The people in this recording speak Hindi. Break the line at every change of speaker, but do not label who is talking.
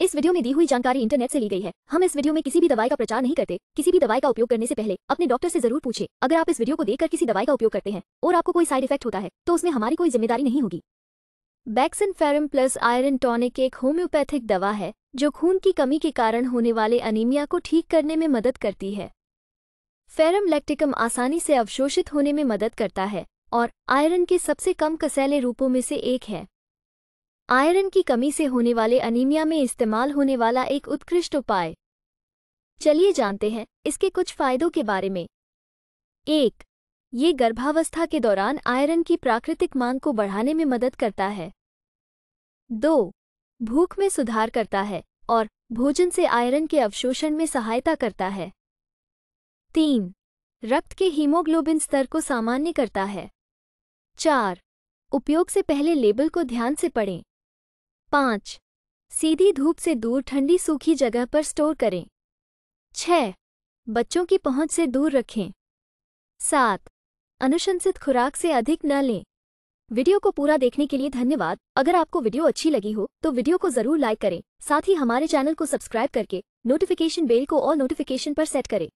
इस वीडियो में दी हुई जानकारी इंटरनेट से ली गई है हम इस वीडियो में किसी भी दवाई का प्रचार नहीं करते किसी भी दवाई का उपयोग करने से पहले अपने डॉक्टर से जरूर पूछे अगर आप इस वीडियो को देखकर किसी दवाई का उपयोग करते हैं और आपको कोई साइड इफेक्ट होता है तो उसमें हमारी कोई जिम्मेदारी नहीं होगी Bakson ferrum plus iron tonic एक होम्योपैथिक दवा है जो खून की कमी के कारण होने वाले अनिमिया को ठीक करने में मदद करती है फेरम लैक्टिकम आसानी से अवशोषित होने में मदद करता है और आयरन के सबसे कम कसैले रूपों में से एक है आयरन की कमी से होने वाले अनीमिया में इस्तेमाल होने वाला एक उत्कृष्ट उपाय चलिए जानते हैं इसके कुछ फायदों के बारे में एक ये गर्भावस्था के दौरान आयरन की प्राकृतिक मांग को बढ़ाने में मदद करता है दो भूख में सुधार करता है और भोजन से आयरन के अवशोषण में सहायता करता है तीन रक्त के हीमोग्लोबिन स्तर को सामान्य करता है चार उपयोग से पहले लेबल को ध्यान से पढ़ें पाँच सीधी धूप से दूर ठंडी सूखी जगह पर स्टोर करें छः बच्चों की पहुंच से दूर रखें सात अनुशंसित खुराक से अधिक न लें वीडियो को पूरा देखने के लिए धन्यवाद अगर आपको वीडियो अच्छी लगी हो तो वीडियो को जरूर लाइक करें साथ ही हमारे चैनल को सब्सक्राइब करके नोटिफिकेशन बेल को ऑल नोटिफिकेशन पर सेट करें